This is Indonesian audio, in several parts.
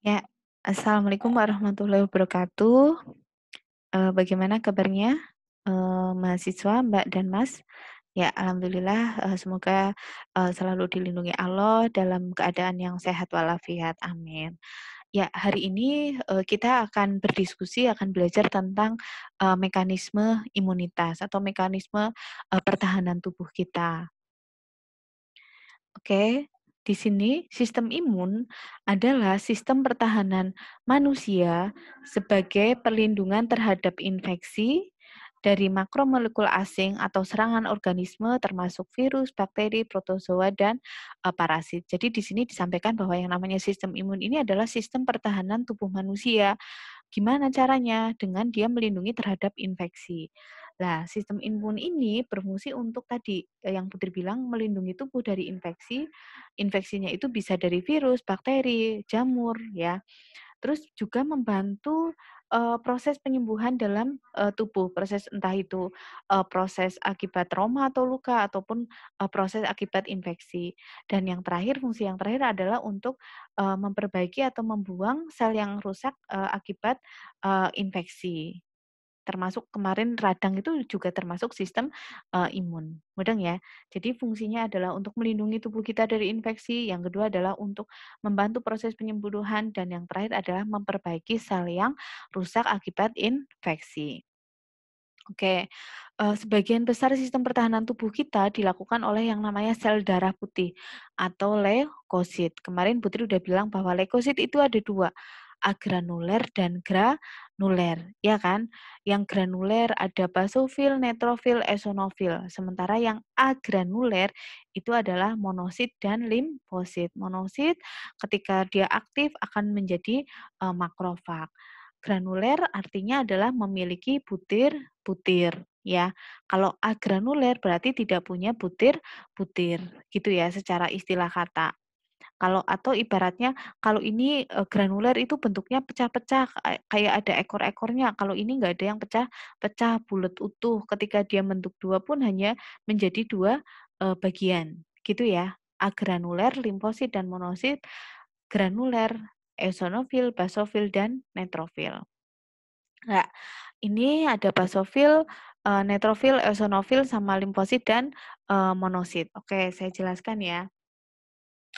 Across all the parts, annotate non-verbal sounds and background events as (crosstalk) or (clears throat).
Ya, Assalamualaikum warahmatullahi wabarakatuh. Uh, bagaimana kabarnya, uh, mahasiswa Mbak dan Mas? Ya, alhamdulillah, Uh, semoga, uh, selalu dilindungi Allah dalam keadaan yang sehat walafiat, amin. Ya, hari ini, uh, kita akan berdiskusi, akan belajar tentang, uh, mekanisme imunitas atau mekanisme, uh, pertahanan tubuh kita. Oke. Di sini, sistem imun adalah sistem pertahanan manusia sebagai perlindungan terhadap infeksi dari makromolekul asing atau serangan organisme termasuk virus, bakteri, protozoa, dan parasit. Jadi di sini disampaikan bahwa yang namanya sistem imun ini adalah sistem pertahanan tubuh manusia. Gimana caranya? Dengan dia melindungi terhadap infeksi. Nah, sistem imun ini berfungsi untuk tadi yang Putri bilang melindungi tubuh dari infeksi. Infeksinya itu bisa dari virus, bakteri, jamur ya. Terus juga membantu uh, proses penyembuhan dalam uh, tubuh, proses entah itu uh, proses akibat trauma atau luka ataupun uh, proses akibat infeksi. Dan yang terakhir fungsi yang terakhir adalah untuk uh, memperbaiki atau membuang sel yang rusak uh, akibat uh, infeksi termasuk kemarin radang itu juga termasuk sistem uh, imun. Mudeng ya. Jadi fungsinya adalah untuk melindungi tubuh kita dari infeksi, yang kedua adalah untuk membantu proses penyembuhan dan yang terakhir adalah memperbaiki sel yang rusak akibat infeksi. Oke, okay. Eh, sebagian besar sistem pertahanan tubuh kita dilakukan oleh yang namanya sel darah putih atau leukosit. Kemarin Putri udah bilang bahwa leukosit itu ada dua, agranuler dan granuler, ya kan? Yang granuler ada basofil, netrofil, esonofil. Sementara yang agranuler itu adalah monosit dan limfosit. Monosit ketika dia aktif akan menjadi eh, makrofag. Granuler artinya adalah memiliki butir-butir ya. Kalau agranuler berarti tidak punya butir-butir gitu ya secara istilah kata. Kalau atau ibaratnya kalau ini granuler itu bentuknya pecah-pecah kayak ada ekor-ekornya. Kalau ini nggak ada yang pecah-pecah bulat utuh. Ketika dia bentuk dua pun hanya menjadi dua uh, bagian, gitu ya. Agranuler, limfosit dan monosit, granuler, eosinofil, basofil dan netrofil Nah, ini ada basofil, netrofil eosinofil sama limfosit dan monosit. Oke, saya jelaskan ya.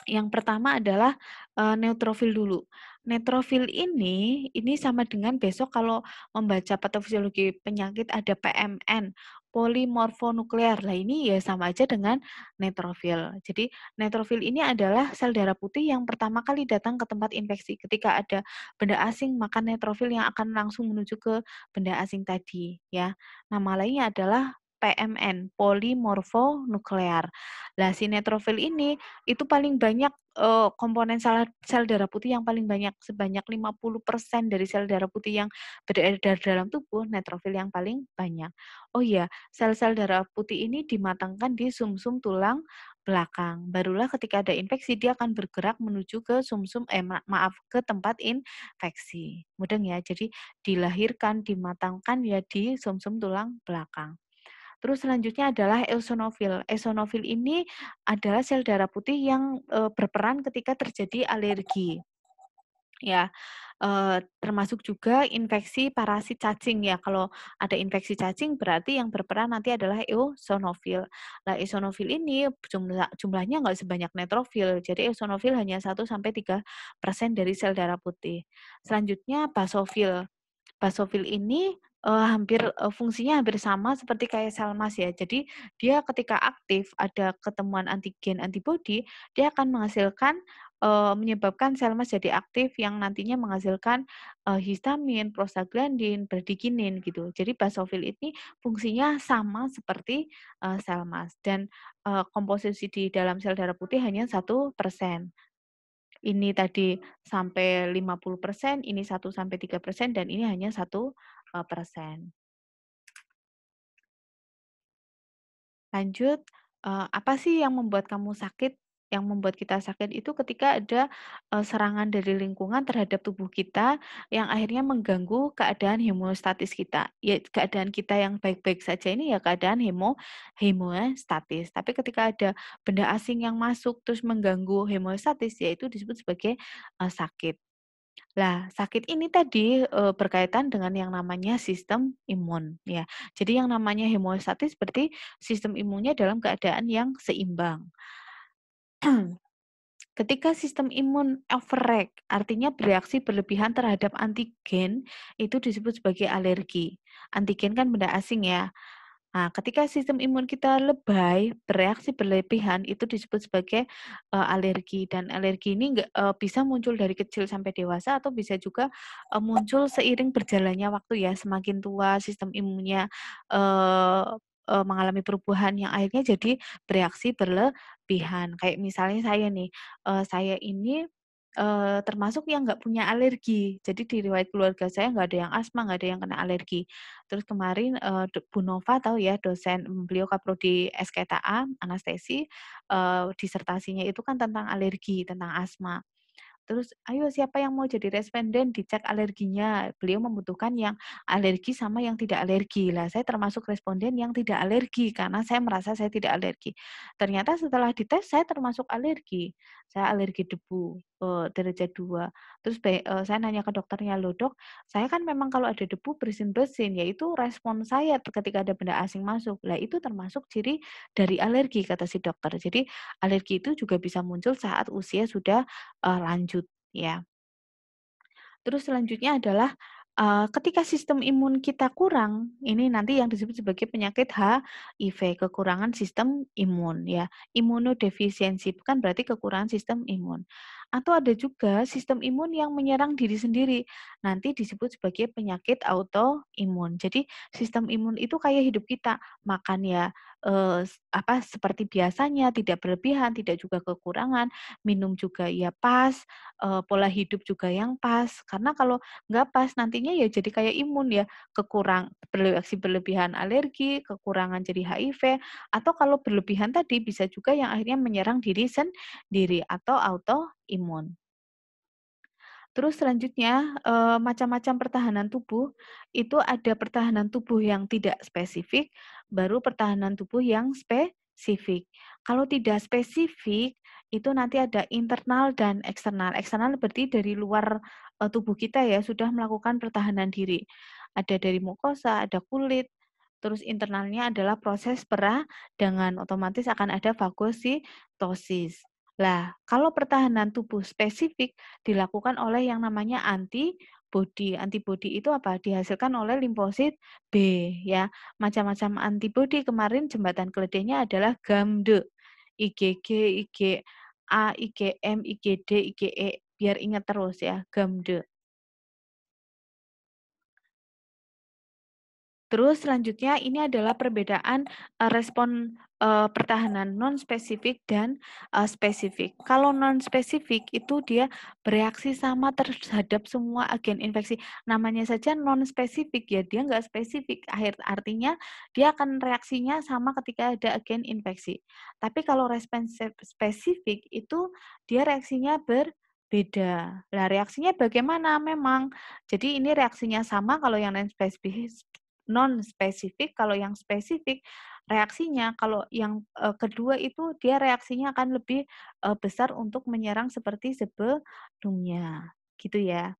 Yang pertama adalah uh, neutrofil dulu. Neutrofil ini ini sama dengan besok kalau membaca patofisiologi penyakit ada PMN, polimorfonuklear. Lah ini ya sama aja dengan neutrofil. Jadi neutrofil ini adalah sel darah putih yang pertama kali datang ke tempat infeksi. Ketika ada benda asing, maka neutrofil yang akan langsung menuju ke benda asing tadi ya. Nama lainnya adalah PMN, polimorfonuklear. Nah, sinetrofil ini itu paling banyak uh, komponen sel, sel darah putih yang paling banyak sebanyak 50% dari sel darah putih yang beredar dalam tubuh netrofil yang paling banyak. Oh iya, sel-sel darah putih ini dimatangkan di sumsum -sum tulang belakang. Barulah ketika ada infeksi dia akan bergerak menuju ke sumsum -sum, eh maaf ke tempat infeksi. Mudeng ya. Jadi dilahirkan dimatangkan ya di sumsum -sum tulang belakang. Terus selanjutnya adalah eosinofil. Eosinofil ini adalah sel darah putih yang e, berperan ketika terjadi alergi. Ya, e, termasuk juga infeksi parasit cacing ya. Kalau ada infeksi cacing berarti yang berperan nanti adalah eosinofil. Nah, eosinofil ini jumlah jumlahnya nggak sebanyak netrofil. Jadi eosinofil hanya 1 sampai 3% dari sel darah putih. Selanjutnya basofil. Basofil ini uh, hampir uh, fungsinya hampir sama seperti kayak sel mas ya. Jadi dia ketika aktif ada ketemuan antigen antibodi, dia akan menghasilkan uh, menyebabkan sel mas jadi aktif yang nantinya menghasilkan uh, histamin, prostaglandin, bradykinin gitu. Jadi basofil ini fungsinya sama seperti uh, sel mas dan uh, komposisi di dalam sel darah putih hanya satu persen ini tadi sampai 50%, ini 1 sampai 3% dan ini hanya satu persen. Lanjut, eh, apa sih yang membuat kamu sakit? Yang membuat kita sakit itu ketika ada eh, serangan dari lingkungan terhadap tubuh kita yang akhirnya mengganggu keadaan hemostatis kita. Ya, keadaan kita yang baik-baik saja ini ya keadaan hemo hemostatis. Tapi ketika ada benda asing yang masuk terus mengganggu hemostatis, yaitu disebut sebagai eh, sakit. Lah, sakit ini tadi, e, berkaitan dengan yang namanya sistem imun, ya. Jadi yang namanya hemostatis seperti sistem imunnya dalam keadaan yang seimbang. (clears throat) Ketika sistem imun overreact, artinya bereaksi berlebihan terhadap antigen, itu disebut sebagai alergi. Antigen kan benda asing ya. Nah, ketika sistem imun kita lebay, bereaksi berlebihan itu disebut sebagai uh, alergi dan alergi ini gak, uh, bisa muncul dari kecil sampai dewasa atau bisa juga uh, muncul seiring berjalannya waktu ya, semakin tua sistem imunnya uh, uh, mengalami perubahan yang akhirnya jadi bereaksi berlebihan. Kayak misalnya saya nih, uh, saya ini eh, termasuk yang nggak punya alergi. Jadi di riwayat keluarga saya nggak ada yang asma, nggak ada yang kena alergi. Terus kemarin eh, Bu Nova tahu ya dosen mm, beliau kaprodi SKTA anestesi eh, disertasinya itu kan tentang alergi, tentang asma. Terus, ayo siapa yang mau jadi responden dicek alerginya. Beliau membutuhkan yang alergi sama yang tidak alergi. Lah, saya termasuk responden yang tidak alergi karena saya merasa saya tidak alergi. Ternyata setelah dites saya termasuk alergi saya alergi debu uh, eh, derajat 2. Terus uh, saya nanya ke dokternya, loh dok, saya kan memang kalau ada debu bersin-bersin, yaitu respon saya ketika ada benda asing masuk. Lah itu termasuk ciri dari alergi, kata si dokter. Jadi alergi itu juga bisa muncul saat usia sudah uh, lanjut. ya. Terus selanjutnya adalah Eh, ketika sistem imun kita kurang, ini nanti yang disebut sebagai penyakit HIV, kekurangan sistem imun ya. Imunodefisiensi bukan berarti kekurangan sistem imun. Atau ada juga sistem imun yang menyerang diri sendiri. Nanti disebut sebagai penyakit autoimun. Jadi sistem imun itu kayak hidup kita, makan ya eh, apa seperti biasanya, tidak berlebihan, tidak juga kekurangan, minum juga ya pas, eh, pola hidup juga yang pas. Karena kalau nggak pas nantinya ya jadi kayak imun ya, kekurang bereaksi berlebihan alergi, kekurangan jadi HIV, atau kalau berlebihan tadi bisa juga yang akhirnya menyerang diri sendiri atau autoimun. Terus selanjutnya eh, macam-macam pertahanan tubuh itu ada pertahanan tubuh yang tidak spesifik, baru pertahanan tubuh yang spesifik. Kalau tidak spesifik itu nanti ada internal dan eksternal. Eksternal berarti dari luar eh, tubuh kita ya sudah melakukan pertahanan diri. Ada dari mukosa, ada kulit, terus internalnya adalah proses perah dengan otomatis akan ada fagositosis. Lah, kalau pertahanan tubuh spesifik dilakukan oleh yang namanya antibodi. Antibodi itu apa? Dihasilkan oleh limfosit B ya. Macam-macam antibodi kemarin jembatan keledainya adalah gamde IgG, IgA, IgM, IgD, IgE. Biar ingat terus ya, gamde Terus selanjutnya ini adalah perbedaan uh, respon uh, pertahanan non spesifik dan uh, spesifik. Kalau non spesifik itu dia bereaksi sama terhadap semua agen infeksi. Namanya saja non spesifik ya dia nggak spesifik. Akhir artinya dia akan reaksinya sama ketika ada agen infeksi. Tapi kalau respon spesifik itu dia reaksinya ber beda. Nah, reaksinya bagaimana memang? Jadi ini reaksinya sama kalau yang non spesifik, non spesifik kalau yang spesifik reaksinya kalau yang uh, kedua itu dia reaksinya akan lebih uh, besar untuk menyerang seperti sebelumnya gitu ya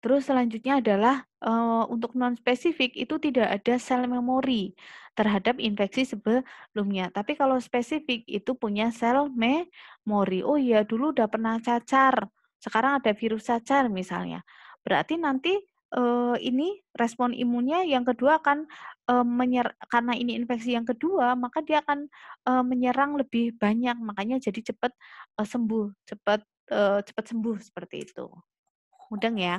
Terus selanjutnya adalah uh, untuk non spesifik itu tidak ada sel memori terhadap infeksi sebelumnya. Tapi kalau spesifik itu punya sel memori. Oh iya dulu udah pernah cacar, sekarang ada virus cacar misalnya. Berarti nanti uh, ini respon imunnya yang kedua akan uh, menyer karena ini infeksi yang kedua maka dia akan uh, menyerang lebih banyak makanya jadi cepat uh, sembuh cepat uh, cepat sembuh seperti itu mudeng ya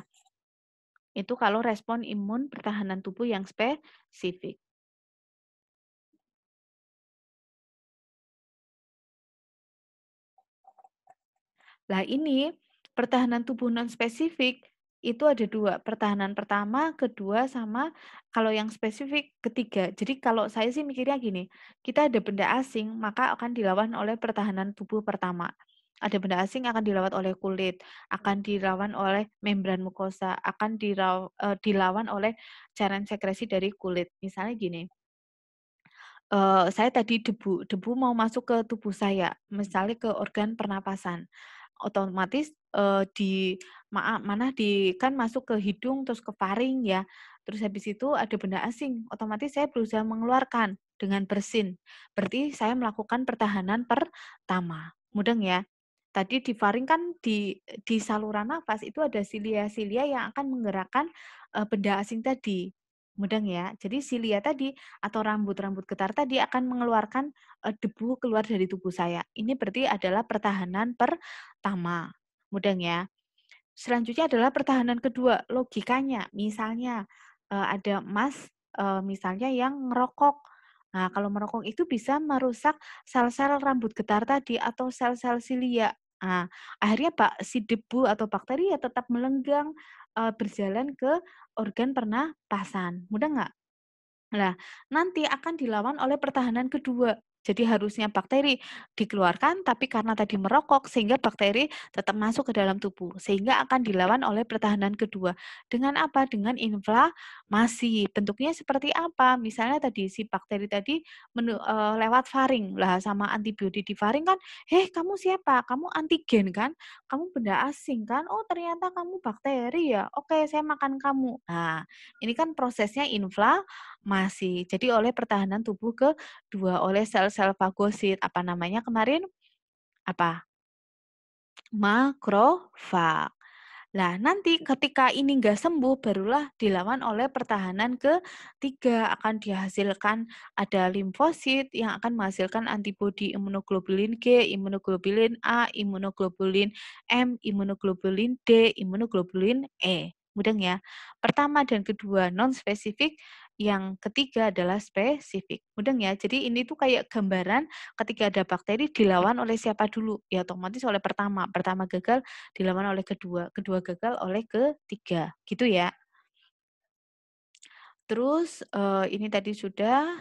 itu kalau respon imun pertahanan tubuh yang spesifik lah ini pertahanan tubuh non spesifik itu ada dua, pertahanan pertama, kedua, sama kalau yang spesifik ketiga. Jadi kalau saya sih mikirnya gini, kita ada benda asing, maka akan dilawan oleh pertahanan tubuh pertama. Ada benda asing akan dilawan oleh kulit, akan dilawan oleh membran mukosa, akan eh, dilawan oleh cairan sekresi dari kulit. Misalnya gini, uh, saya tadi debu, debu mau masuk ke tubuh saya, misalnya ke organ pernapasan otomatis uh, di maaf mana di kan masuk ke hidung terus ke faring ya. Terus habis itu ada benda asing, otomatis saya berusaha mengeluarkan dengan bersin. Berarti saya melakukan pertahanan pertama. Mudeng ya. Tadi di faring kan di di saluran nafas itu ada silia-silia yang akan menggerakkan uh, benda asing tadi. Mudeng ya. Jadi silia tadi atau rambut-rambut getar tadi akan mengeluarkan eh, debu keluar dari tubuh saya. Ini berarti adalah pertahanan pertama. Mudeng ya. Selanjutnya adalah pertahanan kedua. Logikanya, misalnya eh, ada mas eh, misalnya yang ngerokok. Nah, kalau merokok itu bisa merusak sel-sel rambut getar tadi atau sel-sel silia. Nah, akhirnya Pak si debu atau bakteri ya tetap melenggang uh, berjalan ke organ pernapasan. Mudah nggak? Nah, nanti akan dilawan oleh pertahanan kedua. Jadi harusnya bakteri dikeluarkan, tapi karena tadi merokok, sehingga bakteri tetap masuk ke dalam tubuh, sehingga akan dilawan oleh pertahanan kedua. Dengan apa? Dengan inflamasi. Bentuknya seperti apa? Misalnya tadi si bakteri tadi eh, lewat faring, lah sama antibiotik di faring kan, Eh kamu siapa? Kamu antigen kan? Kamu benda asing kan? Oh ternyata kamu bakteri ya. Oke, saya makan kamu. Nah, ini kan prosesnya inflamasi masih. Jadi oleh pertahanan tubuh ke dua oleh sel-sel fagosit apa namanya kemarin apa? makrofag. Nah, nanti ketika ini nggak sembuh, barulah dilawan oleh pertahanan ketiga. Akan dihasilkan ada limfosit yang akan menghasilkan antibodi imunoglobulin G, imunoglobulin A, imunoglobulin M, imunoglobulin D, imunoglobulin E. Mudah ya. Pertama dan kedua non-spesifik, yang ketiga adalah spesifik. Mudah ya? Jadi ini tuh kayak gambaran ketika ada bakteri dilawan oleh siapa dulu? Ya otomatis oleh pertama. Pertama gagal dilawan oleh kedua. Kedua gagal oleh ketiga. Gitu ya. Terus eh, ini tadi sudah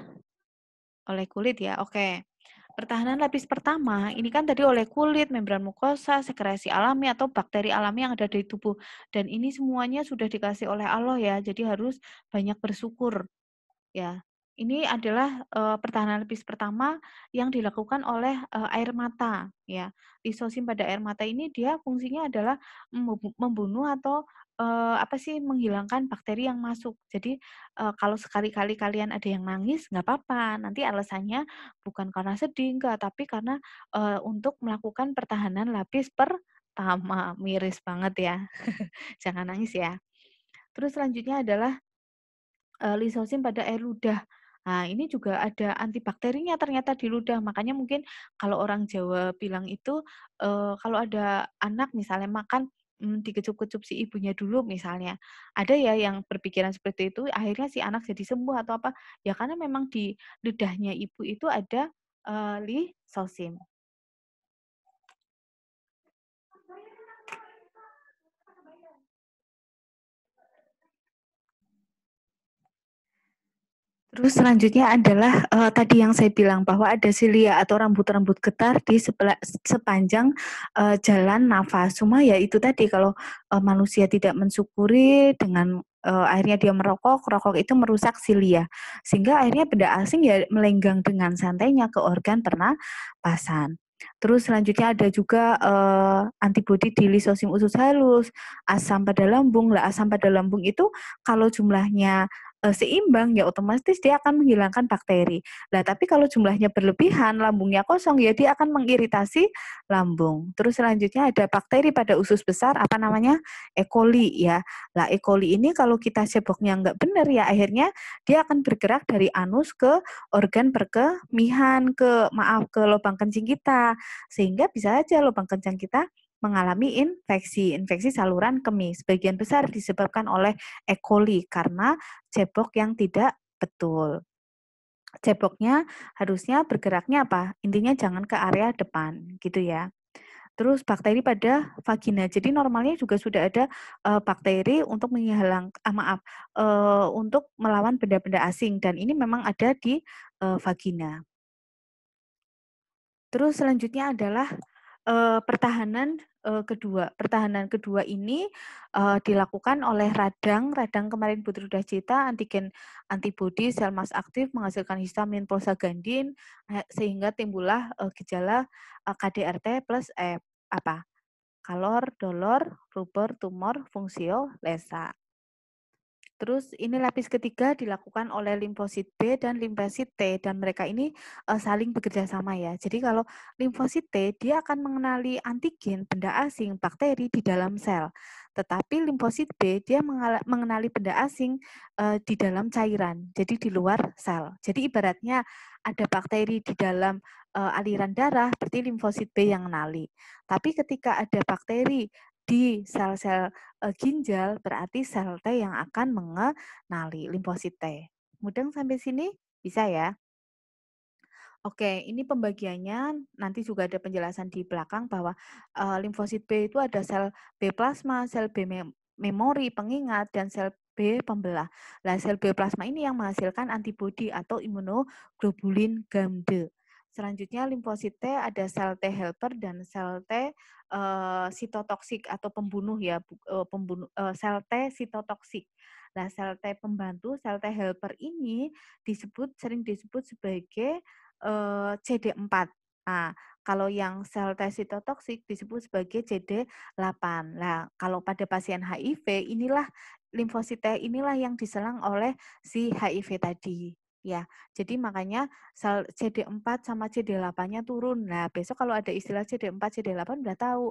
oleh kulit ya. Oke. Pertahanan lapis pertama ini kan tadi oleh kulit, membran mukosa, sekresi alami atau bakteri alami yang ada di tubuh. Dan ini semuanya sudah dikasih oleh Allah ya, jadi harus banyak bersyukur. Ya, ini adalah e, pertahanan lapis pertama yang dilakukan oleh e, air mata. Ya, lisosim pada air mata ini dia fungsinya adalah membunuh atau uh, apa sih menghilangkan bakteri yang masuk. Jadi uh, kalau sekali-kali kalian ada yang nangis nggak apa-apa. Nanti alasannya bukan karena sedih enggak, tapi karena uh, untuk melakukan pertahanan lapis pertama. Miris banget ya. (laughs) Jangan nangis ya. Terus selanjutnya adalah uh, lisosim pada air ludah. Nah, ini juga ada antibakterinya ternyata di ludah. Makanya mungkin kalau orang Jawa bilang itu e, kalau ada anak misalnya makan hmm, dikecup-kecup si ibunya dulu misalnya. Ada ya yang berpikiran seperti itu, akhirnya si anak jadi sembuh atau apa? Ya karena memang di ludahnya ibu itu ada uh, lisosim. Terus selanjutnya adalah uh, tadi yang saya bilang bahwa ada silia atau rambut-rambut getar di sebelah, sepanjang uh, jalan nafas. Cuma ya itu tadi kalau uh, manusia tidak mensyukuri dengan uh, akhirnya dia merokok, rokok itu merusak silia. Sehingga akhirnya benda asing ya melenggang dengan santainya ke organ pernapasan. Terus selanjutnya ada juga uh, antibodi di lisosim usus halus, asam pada lambung. Lah asam pada lambung itu kalau jumlahnya Eh, seimbang ya otomatis dia akan menghilangkan bakteri. Nah, tapi kalau jumlahnya berlebihan, lambungnya kosong ya dia akan mengiritasi lambung. Terus selanjutnya ada bakteri pada usus besar apa namanya? E. coli ya. Nah E. coli ini kalau kita ceboknya nggak benar ya akhirnya dia akan bergerak dari anus ke organ perkemihan ke maaf ke lubang kencing kita sehingga bisa aja lubang kencing kita mengalami infeksi. Infeksi saluran kemih sebagian besar disebabkan oleh E. coli karena cebok yang tidak betul. Ceboknya harusnya bergeraknya apa? Intinya jangan ke area depan gitu ya. Terus bakteri pada vagina. Jadi normalnya juga sudah ada uh, bakteri untuk menghalang ah, maaf uh, untuk melawan benda-benda asing dan ini memang ada di uh, vagina. Terus selanjutnya adalah pertahanan uh, kedua. Pertahanan kedua ini uh, dilakukan oleh radang. Radang kemarin Putri sudah cerita antigen antibodi sel mas aktif menghasilkan histamin prostaglandin eh, sehingga timbullah uh, gejala uh, KDRT plus F, apa? Kalor, dolor, rubor, tumor, fungsio, lesa. Terus ini lapis ketiga dilakukan oleh limfosit B dan limfosit T dan mereka ini uh, saling bekerja sama ya. Jadi kalau limfosit T dia akan mengenali antigen, benda asing, bakteri di dalam sel. Tetapi limfosit B dia mengenali benda asing uh, di dalam cairan, jadi di luar sel. Jadi ibaratnya ada bakteri di dalam uh, aliran darah, berarti limfosit B yang mengenali. Tapi ketika ada bakteri di sel-sel uh, ginjal berarti sel T yang akan mengenali limfosit T. Mudeng sampai sini bisa ya? Oke, ini pembagiannya nanti juga ada penjelasan di belakang bahwa uh, limfosit B itu ada sel B plasma, sel B memori, pengingat, dan sel B pembelah. Nah, sel B plasma ini yang menghasilkan antibodi atau imunoglobulin GAMD. Selanjutnya limfosit T ada sel T helper dan sel T uh, sitotoksik atau pembunuh ya, uh, pembunuh uh, sel T sitotoksik. Nah, sel T pembantu, sel T helper ini disebut sering disebut sebagai uh, CD4. Nah, kalau yang sel T sitotoksik disebut sebagai CD8. Nah, kalau pada pasien HIV inilah limfosit T inilah yang diserang oleh si HIV tadi ya. Jadi makanya sel CD4 sama CD8-nya turun. Nah, besok kalau ada istilah CD4, CD8 udah tahu.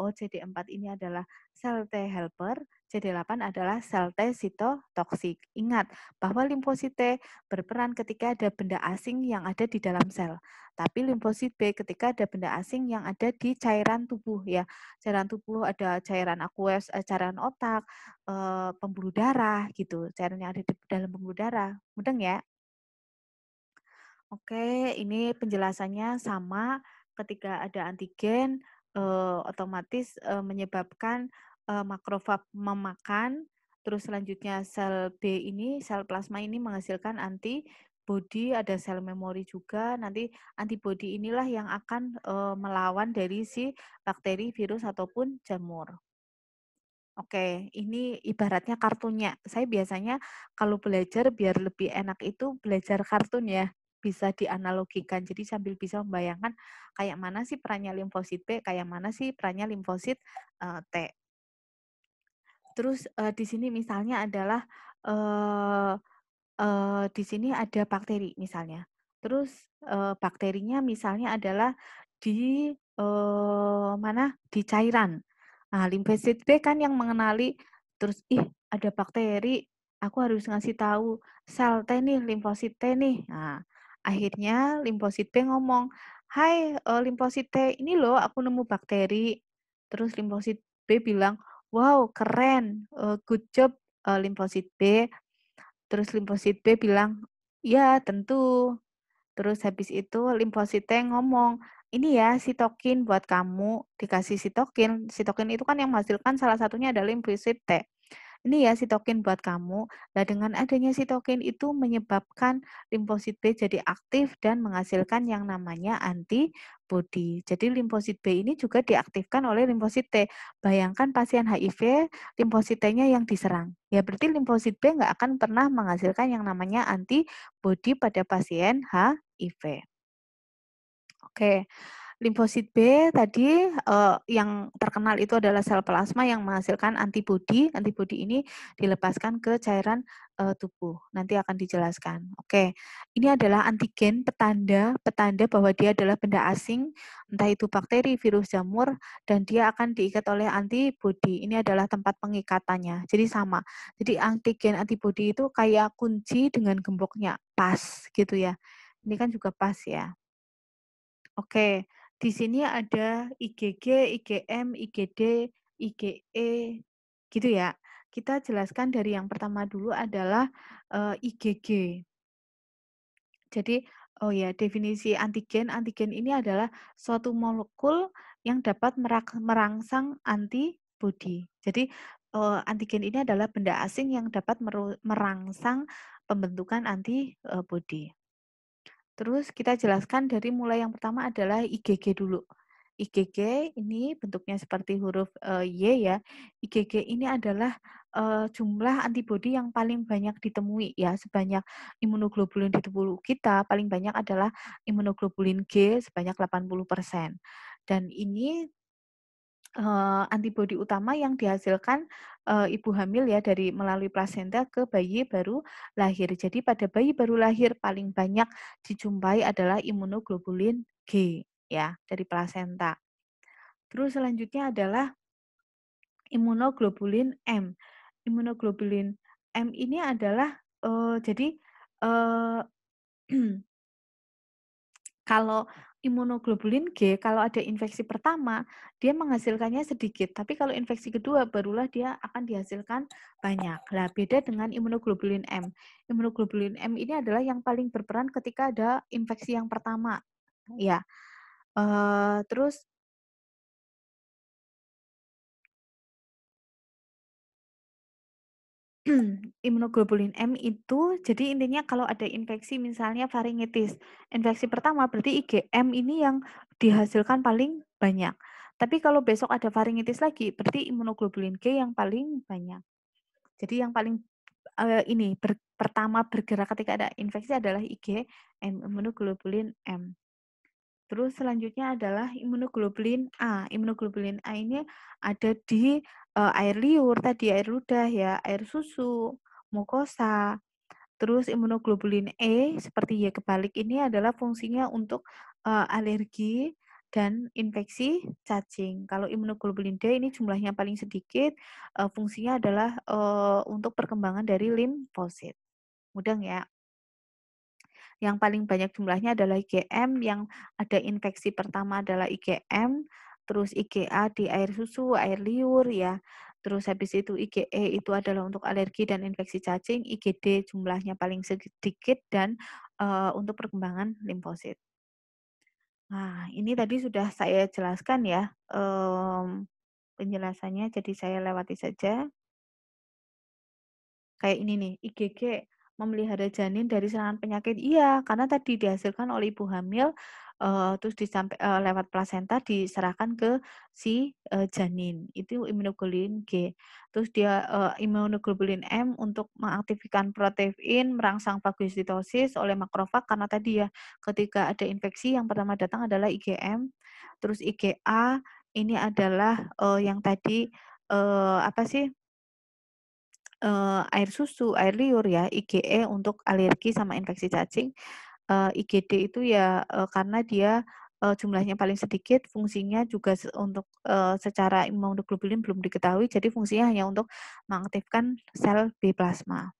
Oh, CD4 ini adalah sel T helper, CD8 adalah sel T sitotoksik. Ingat bahwa limfosit T berperan ketika ada benda asing yang ada di dalam sel. Tapi limfosit B ketika ada benda asing yang ada di cairan tubuh ya. Cairan tubuh ada cairan aqueous, eh, cairan otak, eh, pembuluh darah gitu, cairan yang ada di dalam pembuluh darah. Mudeng ya? Oke, ini penjelasannya sama ketika ada antigen eh, otomatis eh, menyebabkan eh, makrofag memakan terus selanjutnya sel B ini sel plasma ini menghasilkan antibodi ada sel memori juga nanti antibodi inilah yang akan eh, melawan dari si bakteri, virus ataupun jamur. Oke, ini ibaratnya kartunya. Saya biasanya kalau belajar biar lebih enak itu belajar kartun ya bisa dianalogikan. Jadi sambil bisa membayangkan kayak mana sih perannya limfosit B, kayak mana sih perannya limfosit eh, T. Terus eh, di sini misalnya adalah eh, di sini ada bakteri misalnya. Terus bakterinya misalnya adalah di mana di cairan. Nah, limfosit B kan yang mengenali terus ih ada bakteri aku harus ngasih tahu sel T nih, limfosit T nih. Nah, Akhirnya limfosit B ngomong, "Hai uh, eh, limfosit T, ini loh aku nemu bakteri." Terus limfosit B bilang, "Wow, keren. Uh, good job uh, eh, limfosit B." Terus limfosit B bilang, "Ya, tentu." Terus habis itu limfosit T ngomong, ini ya sitokin buat kamu dikasih sitokin. Sitokin itu kan yang menghasilkan salah satunya adalah limfosit T ini ya sitokin buat kamu. Nah, dengan adanya sitokin itu menyebabkan limfosit B jadi aktif dan menghasilkan yang namanya antibodi. Jadi limfosit B ini juga diaktifkan oleh limfosit T. Bayangkan pasien HIV, limfosit T-nya yang diserang. Ya, berarti limfosit B nggak akan pernah menghasilkan yang namanya antibodi pada pasien HIV. Oke limfosit B tadi uh, yang terkenal itu adalah sel plasma yang menghasilkan antibodi. Antibodi ini dilepaskan ke cairan uh, tubuh. Nanti akan dijelaskan. Oke. Ini adalah antigen petanda petanda bahwa dia adalah benda asing, entah itu bakteri, virus, jamur dan dia akan diikat oleh antibodi. Ini adalah tempat pengikatannya. Jadi sama. Jadi antigen antibodi itu kayak kunci dengan gemboknya pas gitu ya. Ini kan juga pas ya. Oke. Di sini ada IgG, IgM, IgD, IgE, gitu ya. Kita jelaskan dari yang pertama dulu adalah uh, eh, IgG. Jadi, oh ya, definisi antigen. Antigen ini adalah suatu molekul yang dapat merangsang antibodi. Jadi, uh, antigen ini adalah benda asing yang dapat merangsang pembentukan antibodi. Terus kita jelaskan dari mulai yang pertama adalah IgG dulu. IgG ini bentuknya seperti huruf uh, Y ya. IgG ini adalah uh, jumlah antibodi yang paling banyak ditemui ya. Sebanyak imunoglobulin di tubuh kita paling banyak adalah imunoglobulin G sebanyak 80%. Dan ini uh, antibodi utama yang dihasilkan uh, ibu hamil ya dari melalui plasenta ke bayi baru lahir. Jadi pada bayi baru lahir paling banyak dijumpai adalah imunoglobulin G ya dari plasenta. Terus selanjutnya adalah imunoglobulin M. Imunoglobulin M ini adalah uh, jadi uh, (clears throat) kalau imunoglobulin G kalau ada infeksi pertama dia menghasilkannya sedikit, tapi kalau infeksi kedua barulah dia akan dihasilkan banyak. Lah beda dengan imunoglobulin M. Imunoglobulin M ini adalah yang paling berperan ketika ada infeksi yang pertama, ya. Uh, terus (clears throat) Imunoglobulin M itu jadi intinya kalau ada infeksi misalnya faringitis. Infeksi pertama berarti IgM ini yang dihasilkan paling banyak. Tapi kalau besok ada faringitis lagi, berarti imunoglobulin G yang paling banyak. Jadi yang paling uh, ini ber, pertama bergerak ketika ada infeksi adalah IgM, imunoglobulin M. Terus selanjutnya adalah imunoglobulin A. Imunoglobulin A ini ada di uh, air liur tadi air ludah ya, air susu, mukosa. Terus imunoglobulin E seperti ya kebalik ini adalah fungsinya untuk uh, alergi dan infeksi cacing. Kalau imunoglobulin D ini jumlahnya paling sedikit, uh, fungsinya adalah uh, untuk perkembangan dari limfosit. Mudah ya? Yang paling banyak jumlahnya adalah IgM, yang ada infeksi pertama adalah IgM, terus IgA di air susu, air liur ya. Terus habis itu IgE itu adalah untuk alergi dan infeksi cacing, IgD jumlahnya paling sedikit dan uh, untuk perkembangan limfosit. Nah, ini tadi sudah saya jelaskan ya um, penjelasannya, jadi saya lewati saja. Kayak ini nih, IgG memelihara janin dari serangan penyakit? Iya, karena tadi dihasilkan oleh ibu hamil uh, terus disampe, uh, lewat plasenta diserahkan ke si uh, janin. Itu imunoglobulin G. Terus dia uh, imunoglobulin M untuk mengaktifkan protein merangsang fagositosis oleh makrofag karena tadi ya ketika ada infeksi yang pertama datang adalah IgM, terus IgA ini adalah uh, yang tadi uh, apa sih uh, air susu, air liur ya, IgE untuk alergi sama infeksi cacing. Uh, eh, IgD itu ya uh, karena dia uh, jumlahnya paling sedikit, fungsinya juga untuk uh, secara imunoglobulin belum diketahui, jadi fungsinya hanya untuk mengaktifkan sel B plasma.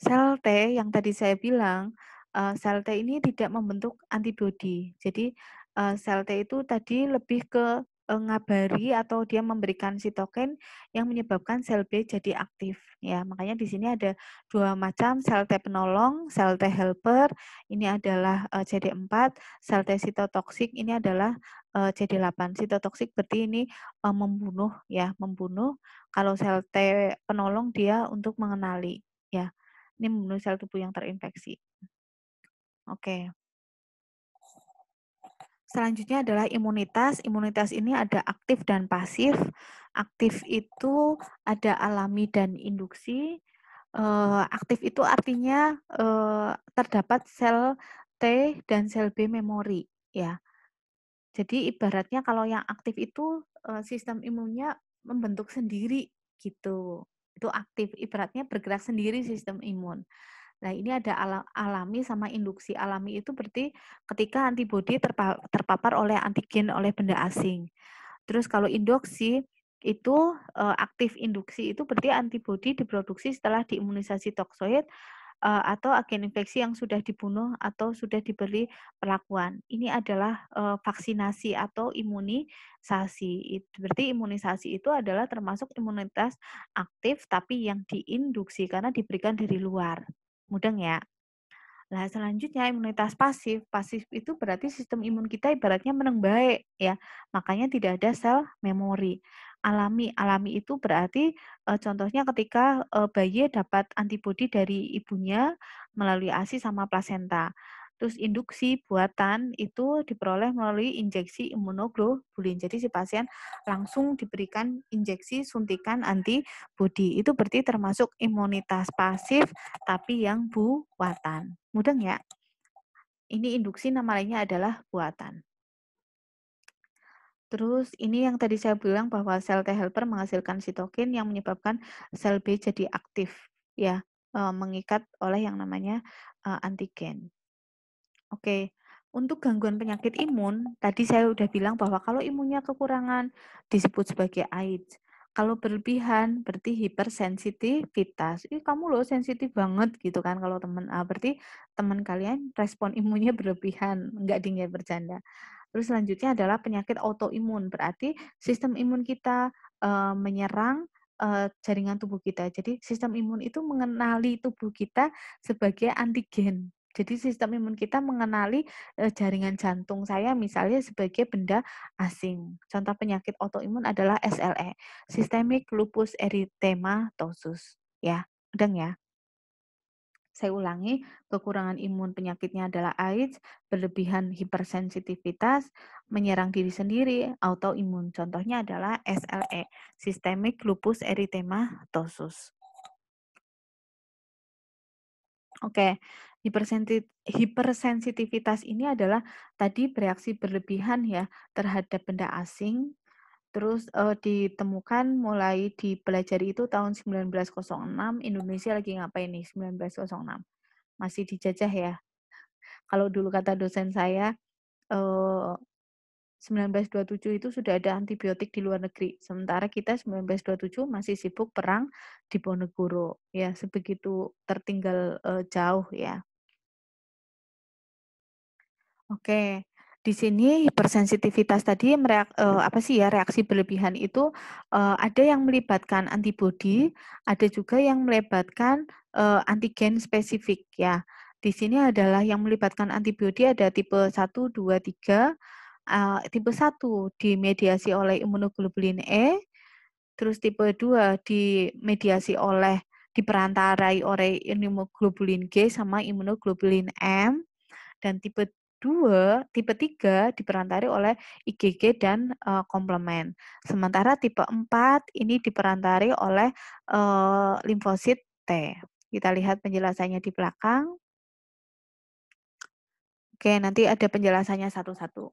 Sel T yang tadi saya bilang, uh, sel T ini tidak membentuk antibodi. Jadi uh, sel T itu tadi lebih ke Eh, ngabari atau dia memberikan sitokin yang menyebabkan sel B jadi aktif ya makanya di sini ada dua macam sel T penolong sel T helper ini adalah uh, eh, CD4 sel T sitotoksik ini adalah uh, eh, CD8 sitotoksik berarti ini membunuh ya membunuh kalau sel T penolong dia untuk mengenali ya ini membunuh sel tubuh yang terinfeksi oke okay. Selanjutnya adalah imunitas. Imunitas ini ada aktif dan pasif. Aktif itu ada alami dan induksi. Eh, aktif itu artinya eh, terdapat sel T dan sel B memori, ya. Jadi ibaratnya kalau yang aktif itu eh, sistem imunnya membentuk sendiri gitu. Itu aktif, ibaratnya bergerak sendiri sistem imun. Nah, ini ada alami sama induksi. Alami itu berarti ketika antibodi terpapar oleh antigen oleh benda asing. Terus kalau induksi itu eh, aktif induksi itu berarti antibodi diproduksi setelah diimunisasi toksoid eh, atau agen infeksi yang sudah dibunuh atau sudah diberi perlakuan. Ini adalah eh, vaksinasi atau imunisasi. Berarti imunisasi itu adalah termasuk imunitas aktif tapi yang diinduksi karena diberikan dari luar mudeng ya. Nah, selanjutnya imunitas pasif. Pasif itu berarti sistem imun kita ibaratnya menang baik ya. Makanya tidak ada sel memori. Alami, alami itu berarti eh, contohnya ketika eh, bayi dapat antibodi dari ibunya melalui ASI sama plasenta. Terus induksi buatan itu diperoleh melalui injeksi imunoglobulin. Jadi si pasien langsung diberikan injeksi suntikan antibodi. Itu berarti termasuk imunitas pasif tapi yang buatan. Mudah ya? Ini induksi nama lainnya adalah buatan. Terus ini yang tadi saya bilang bahwa sel T helper menghasilkan sitokin yang menyebabkan sel B jadi aktif ya e, mengikat oleh yang namanya e, antigen. Oke, untuk gangguan penyakit imun, tadi saya sudah bilang bahwa kalau imunnya kekurangan disebut sebagai AIDS. Kalau berlebihan berarti hipersensitivitas. Ih, kamu loh sensitif banget gitu kan kalau teman A berarti teman kalian respon imunnya (laughs) berlebihan, enggak dingin bercanda. Terus selanjutnya adalah penyakit autoimun, berarti sistem imun kita e, menyerang e, jaringan tubuh kita. Jadi sistem imun itu mengenali tubuh kita sebagai antigen jadi sistem imun kita mengenali jaringan jantung saya misalnya sebagai benda asing. Contoh penyakit autoimun adalah SLE, sistemik lupus Erythematosus. Ya, udang ya. Saya ulangi, kekurangan imun penyakitnya adalah AIDS, berlebihan hipersensitivitas, menyerang diri sendiri, autoimun. Contohnya adalah SLE, sistemik lupus Erythematosus. Oke, hipersensitivitas ini adalah tadi bereaksi berlebihan ya terhadap benda asing. Terus uh, ditemukan mulai dipelajari itu tahun 1906. Indonesia lagi ngapain nih 1906? Masih dijajah ya. Kalau dulu kata dosen saya eh, uh, 1927 itu sudah ada antibiotik di luar negeri. Sementara kita 1927 masih sibuk perang di Ponegoro. Ya, sebegitu tertinggal uh, jauh ya. Oke, di sini hipersensitivitas tadi mereak, eh, apa sih ya reaksi berlebihan itu eh, ada yang melibatkan antibodi, ada juga yang melibatkan eh, antigen spesifik ya. Di sini adalah yang melibatkan antibodi ada tipe 1, 2, 3. Uh, tipe 1 dimediasi oleh imunoglobulin E, terus tipe 2 dimediasi oleh diperantarai oleh imunoglobulin G sama imunoglobulin M dan tipe 2 tipe tiga diperantari oleh IgG dan e, komplement. Sementara tipe empat ini diperantari oleh e, limfosit T. Kita lihat penjelasannya di belakang. Oke, nanti ada penjelasannya satu-satu.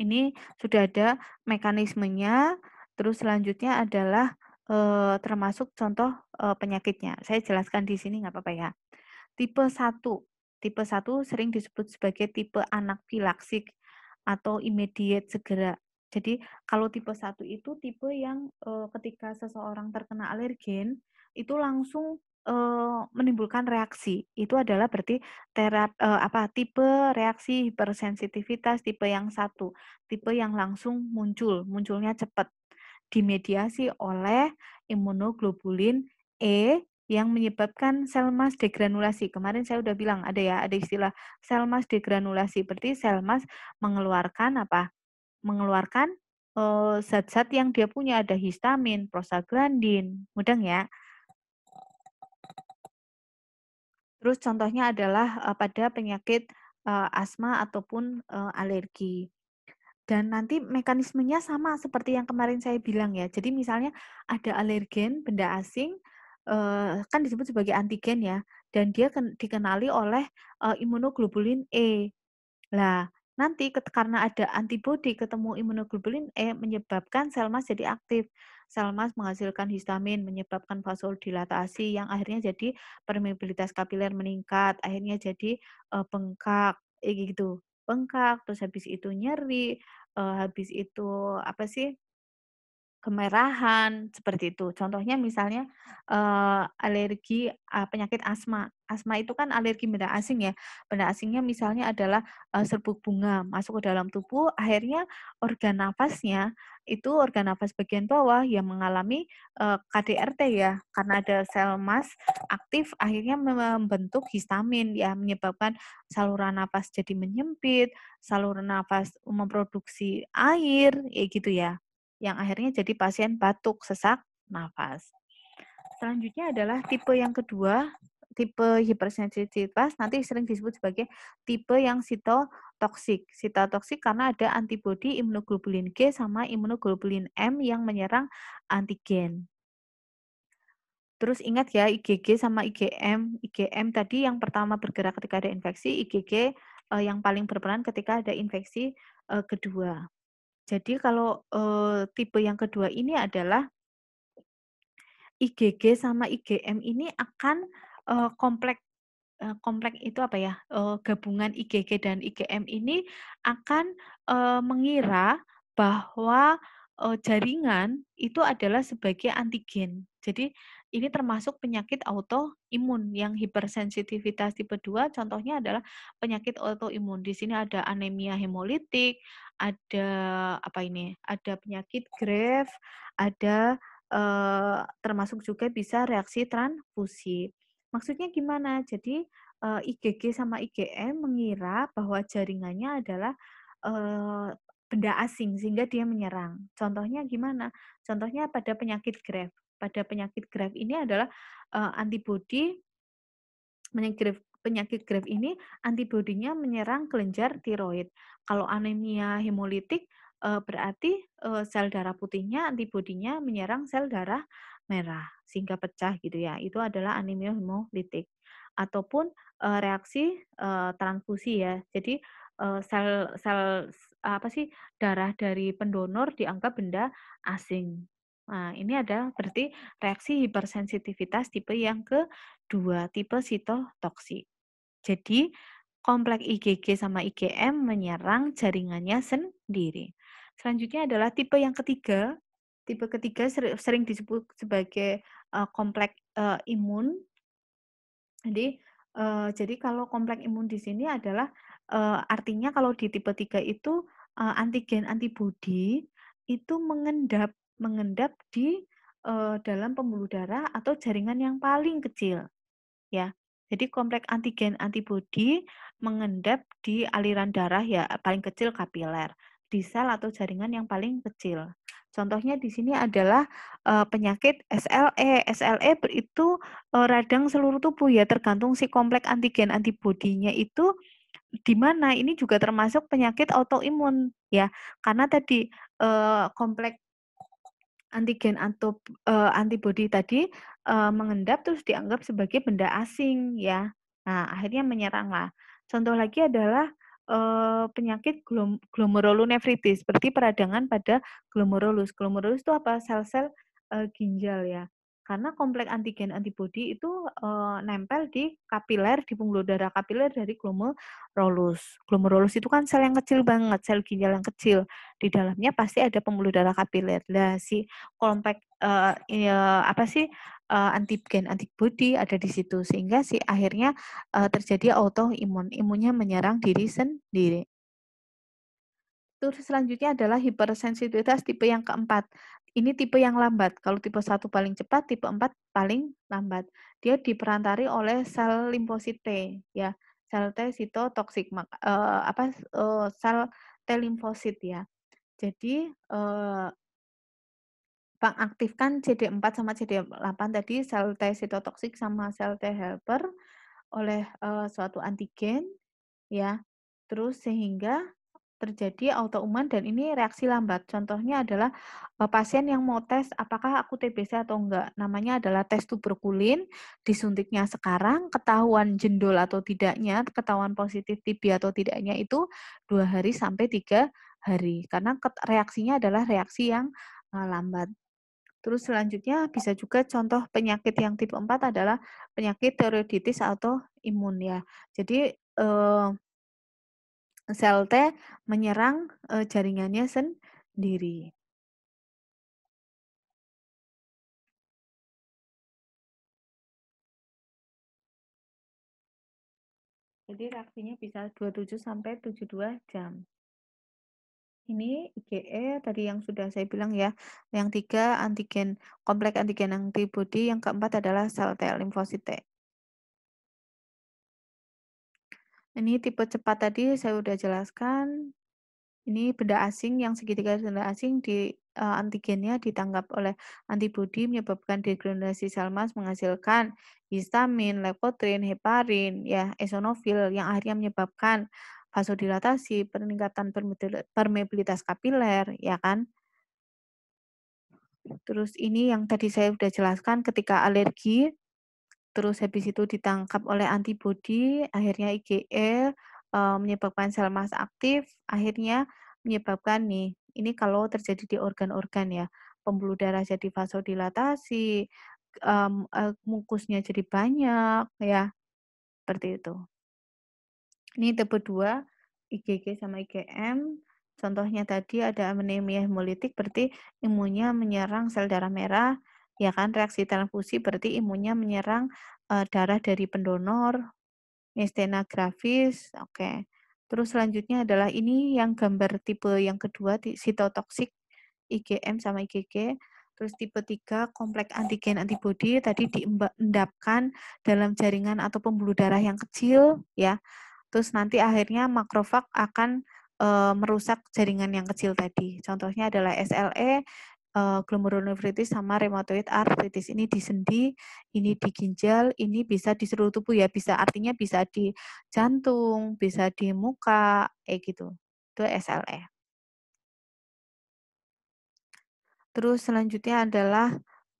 Ini sudah ada mekanismenya, terus selanjutnya adalah e, termasuk contoh e, penyakitnya. Saya jelaskan di sini nggak apa-apa ya. Tipe 1 Tipe 1 sering disebut sebagai tipe anafilaksik atau immediate segera. Jadi kalau tipe 1 itu tipe yang e, ketika seseorang terkena alergen itu langsung e, menimbulkan reaksi. Itu adalah berarti terap e, apa tipe reaksi hipersensitivitas tipe yang satu, tipe yang langsung muncul, munculnya cepat dimediasi oleh imunoglobulin E yang menyebabkan sel mas degranulasi. Kemarin saya udah bilang ada ya, ada istilah sel mas degranulasi. Berarti sel mas mengeluarkan apa? Mengeluarkan eh, zat-zat uh, yang dia punya ada histamin, prostaglandin, mudeng ya. Terus contohnya adalah uh, pada penyakit uh, asma ataupun uh, alergi. Dan nanti mekanismenya sama seperti yang kemarin saya bilang ya. Jadi misalnya ada alergen benda asing uh, kan disebut sebagai antigen ya dan dia dikenali oleh uh, imunoglobulin E. Nah, nanti karena ada antibodi ketemu imunoglobulin E menyebabkan sel mas jadi aktif. Sel mas menghasilkan histamin menyebabkan vasodilatasi yang akhirnya jadi permeabilitas kapiler meningkat, akhirnya jadi uh, bengkak gitu. Bengkak terus habis itu nyeri, uh, habis itu apa sih? kemerahan seperti itu. Contohnya misalnya uh, alergi uh, penyakit asma. Asma itu kan alergi benda asing ya. Benda asingnya misalnya adalah uh, serbuk bunga masuk ke dalam tubuh, akhirnya organ nafasnya itu organ nafas bagian bawah yang mengalami uh, KDRT ya. Karena ada sel mas aktif akhirnya membentuk histamin ya menyebabkan saluran nafas jadi menyempit, saluran nafas memproduksi air ya gitu ya yang akhirnya jadi pasien batuk, sesak, nafas. Selanjutnya adalah tipe yang kedua, tipe hipersensitivitas nanti sering disebut sebagai tipe yang sitotoksik. Sitotoksik karena ada antibodi imunoglobulin G sama imunoglobulin M yang menyerang antigen. Terus ingat ya IgG sama IgM. IgM tadi yang pertama bergerak ketika ada infeksi, IgG eh, yang paling berperan ketika ada infeksi eh, kedua. Jadi kalau tipe yang kedua ini adalah IgG sama IgM ini akan eh, komplek e, komplek itu apa ya e, gabungan IgG dan IgM ini akan e, mengira bahwa jaringan itu adalah sebagai antigen. Jadi ini termasuk penyakit autoimun yang hipersensitivitas tipe 2 contohnya adalah penyakit autoimun. Di sini ada anemia hemolitik, ada apa ini? Ada penyakit Graves, ada eh, termasuk juga bisa reaksi transfusi. Maksudnya gimana? Jadi eh, IgG sama IgM mengira bahwa jaringannya adalah eh, benda asing sehingga dia menyerang. Contohnya gimana? Contohnya pada penyakit Graves pada penyakit Graves ini adalah uh, antibodi penyakit penyakit Graves ini antibodinya menyerang kelenjar tiroid. Kalau anemia hemolitik eh, berarti eh, sel darah putihnya antibodinya menyerang sel darah merah sehingga pecah gitu ya. Itu adalah anemia hemolitik ataupun reaksi transfusi ya. Jadi sel sel apa sih darah dari pendonor dianggap benda asing Nah, ini adalah berarti reaksi hipersensitivitas tipe yang kedua, tipe sitotoksik. Jadi, kompleks IgG sama IgM menyerang jaringannya sendiri. Selanjutnya adalah tipe yang ketiga. Tipe ketiga sering disebut sebagai eh, komplek kompleks eh, imun. Jadi, eh, jadi kalau kompleks imun di sini adalah artinya kalau di tipe tiga itu antigen antibodi itu mengendap mengendap di uh, dalam pembuluh darah atau jaringan yang paling kecil. Ya. Jadi kompleks antigen antibodi mengendap di aliran darah ya paling kecil kapiler, di sel atau jaringan yang paling kecil. Contohnya di sini adalah uh, penyakit SLE. SLE itu uh, radang seluruh tubuh ya tergantung si kompleks antigen antibodinya itu di mana ini juga termasuk penyakit autoimun ya. Karena tadi uh, kompleks antigen atau uh, eh, antibodi tadi uh, mengendap terus dianggap sebagai benda asing ya. Nah, akhirnya menyeranglah. Contoh lagi adalah uh, penyakit glom glomerulonefritis seperti peradangan pada glomerulus. Glomerulus itu apa? Sel-sel uh, ginjal ya. Karena kompleks antigen antibodi itu uh, nempel di kapiler di pembuluh darah kapiler dari glomerulus. Glomerulus itu kan sel yang kecil banget, sel ginjal yang kecil. Di dalamnya pasti ada pembuluh darah kapiler. Nah, si kompleks uh, eh, ya, apa sih uh, antigen antibody ada di situ sehingga si akhirnya uh, terjadi autoimun. Imunnya menyerang diri sendiri. Terus selanjutnya adalah hipersensitivitas tipe yang keempat. Ini tipe yang lambat. Kalau tipe 1 paling cepat, tipe 4 paling lambat. Dia diperantari oleh sel limfosit T, ya. Sel T sitotoksik uh, apa eh, sel T limfosit ya. Jadi eh, aktifkan CD4 sama CD8 tadi sel T sitotoksik sama sel T helper oleh uh, suatu antigen ya. Terus sehingga terjadi autoimun dan ini reaksi lambat. Contohnya adalah eh, pasien yang mau tes apakah aku TBC atau enggak. Namanya adalah tes tuberkulin, disuntiknya sekarang, ketahuan jendol atau tidaknya, ketahuan positif TB atau tidaknya itu dua hari sampai tiga hari. Karena reaksinya adalah reaksi yang eh, lambat. Terus selanjutnya bisa juga contoh penyakit yang tipe 4 adalah penyakit tiroiditis atau imun ya. Jadi eh, sel T menyerang uh, jaringannya sendiri. Jadi reaksinya bisa 27 sampai 72 jam. Ini IgE tadi yang sudah saya bilang ya, yang tiga antigen kompleks antigen antibodi, yang keempat adalah sel T limfosit T. Ini tipe cepat tadi saya sudah jelaskan. Ini benda asing yang segitiga benda asing di uh, antigennya ditanggap oleh antibodi menyebabkan degradasi sel mas menghasilkan histamin, leukotrien, heparin, ya esonofil yang akhirnya menyebabkan vasodilatasi, peningkatan permeabilitas kapiler, ya kan? Terus ini yang tadi saya sudah jelaskan ketika alergi terus habis itu ditangkap oleh antibodi, akhirnya IgE uh, menyebabkan sel mas aktif, akhirnya menyebabkan nih, ini kalau terjadi di organ-organ ya, pembuluh darah jadi vasodilatasi, um, uh, mukusnya jadi banyak, ya, seperti itu. Ini tipe dua, IgG sama IgM, contohnya tadi ada anemia hemolitik, berarti imunnya menyerang sel darah merah, ya kan reaksi transfusi berarti imunnya menyerang uh, darah dari pendonor nistena grafis oke okay. terus selanjutnya adalah ini yang gambar tipe yang kedua sitotoksik IgM sama IgG terus tipe 3 kompleks antigen antibodi tadi diendapkan dalam jaringan atau pembuluh darah yang kecil ya terus nanti akhirnya makrofag akan merusak jaringan yang kecil tadi contohnya adalah SLE Eh, Glomerulonefritis sama rheumatoid arthritis ini di sendi, ini di ginjal, ini bisa di seluruh tubuh ya, bisa artinya bisa di jantung, bisa di muka, kayak gitu. Itu SLE. Terus selanjutnya adalah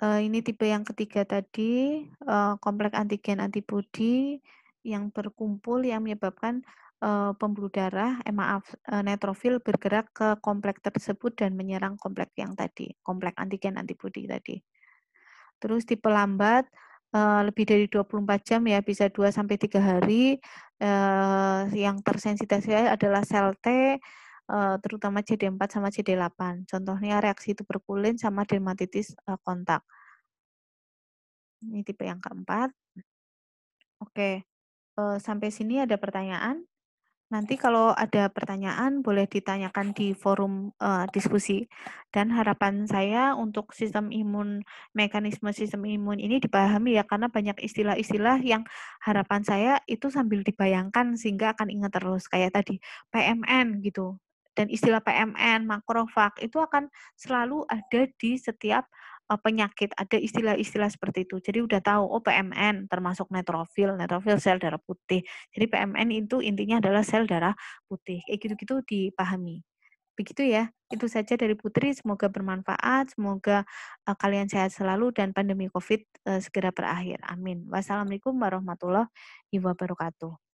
eh, ini tipe yang ketiga tadi, kompleks eh, komplek antigen antibodi yang berkumpul yang menyebabkan uh, pembuluh darah, eh, maaf, uh, netrofil bergerak ke komplek tersebut dan menyerang komplek yang tadi, komplek antigen antibodi tadi. Terus tipe lambat eh, lebih dari 24 jam ya, bisa 2 sampai 3 hari. yang tersensitasi adalah sel T terutama CD4 sama CD8. Contohnya reaksi tuberkulin sama dermatitis kontak. Ini tipe yang keempat. Oke. sampai sini ada pertanyaan? Nanti kalau ada pertanyaan boleh ditanyakan di forum uh, diskusi. Dan harapan saya untuk sistem imun, mekanisme sistem imun ini dipahami ya karena banyak istilah-istilah yang harapan saya itu sambil dibayangkan sehingga akan ingat terus kayak tadi PMN gitu. Dan istilah PMN, makrofag itu akan selalu ada di setiap Eh, penyakit. Ada istilah-istilah seperti itu. Jadi udah tahu, oh PMN termasuk netrofil, netrofil sel darah putih. Jadi PMN itu intinya adalah sel darah putih. Kayak gitu-gitu dipahami. Begitu ya, itu saja dari Putri. Semoga bermanfaat, semoga eh, kalian sehat selalu dan pandemi COVID eh, segera berakhir. Amin. Wassalamualaikum warahmatullahi wabarakatuh.